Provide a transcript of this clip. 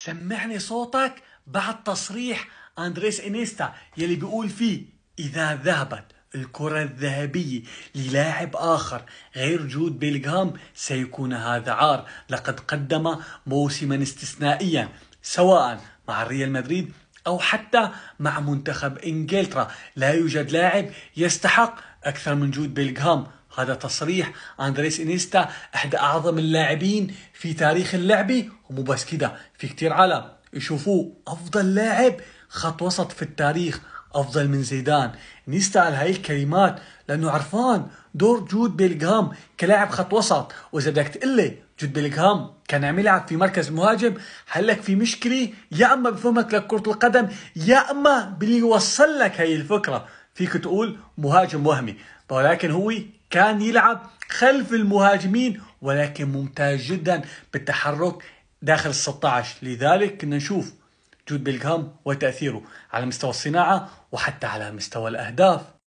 سمعني صوتك بعد تصريح أندريس إنيستا يلي بيقول فيه إذا ذهبت الكرة الذهبية للاعب آخر غير جود بيلغهام سيكون هذا عار لقد قدم موسما استثنائيا سواء مع ريال مدريد أو حتى مع منتخب إنجلترا لا يوجد لاعب يستحق أكثر من جود بيلغهام هذا تصريح أندريس إنيستا إحدى أعظم اللاعبين في تاريخ اللعبة ومو بس كده في كتير عالم يشوفوه أفضل لاعب خط وسط في التاريخ أفضل من زيدان نيستا على هاي الكلمات لأنه عرفان دور جود بيلغام كلاعب خط وسط وإذا بدك تقلي جود بيلغام كان عم يلعب في مركز مهاجم حلك في مشكلة يا أما بفهمك لكرة القدم يا أما باللي يوصل لك هاي الفكرة فيك تقول مهاجم وهمي ولكن هو كان يلعب خلف المهاجمين ولكن ممتاز جدا بالتحرك داخل ال 16 لذلك كنا نشوف جود بيلغهام وتأثيره على مستوى الصناعة وحتى على مستوى الأهداف